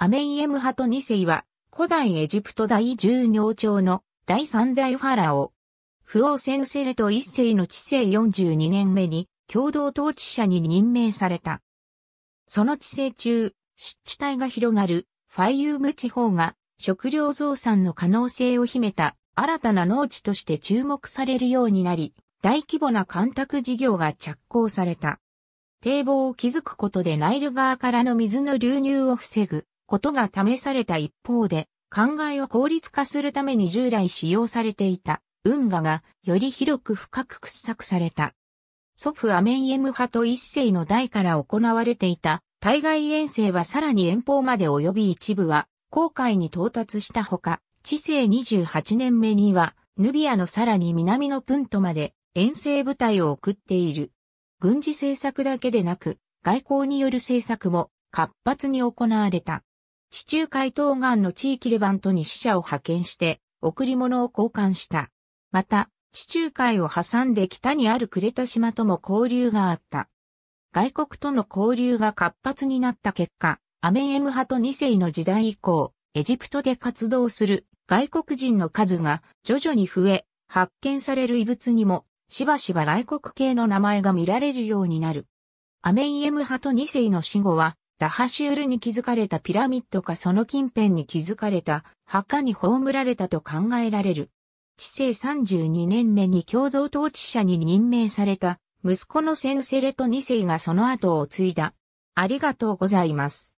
アメイエムハト2世は、古代エジプト第10王朝の第3代ファラオ。フオーセンセレト1世の治世42年目に共同統治者に任命された。その治世中、湿地帯が広がるファイユーム地方が食料増産の可能性を秘めた新たな農地として注目されるようになり、大規模な干拓事業が着工された。堤防を築くことでナイル川からの水の流入を防ぐことが試された一方で、考えを効率化するために従来使用されていた運河がより広く深く掘削された。祖父アメンイエム派と一世の代から行われていた対外遠征はさらに遠方まで及び一部は航海に到達したほか、知性28年目にはヌビアのさらに南のプントまで遠征部隊を送っている。軍事政策だけでなく外交による政策も活発に行われた。地中海東岸の地域レバントに死者を派遣して、贈り物を交換した。また、地中海を挟んで北にあるクレタ島とも交流があった。外国との交流が活発になった結果、アメンエム派と2世の時代以降、エジプトで活動する外国人の数が徐々に増え、発見される遺物にも、しばしば外国系の名前が見られるようになる。アメンエム派と2世の死後は、ダハシュールに築かれたピラミッドかその近辺に築かれた墓に葬られたと考えられる。治世32年目に共同統治者に任命された息子のセンセレと2世がその後を継いだ。ありがとうございます。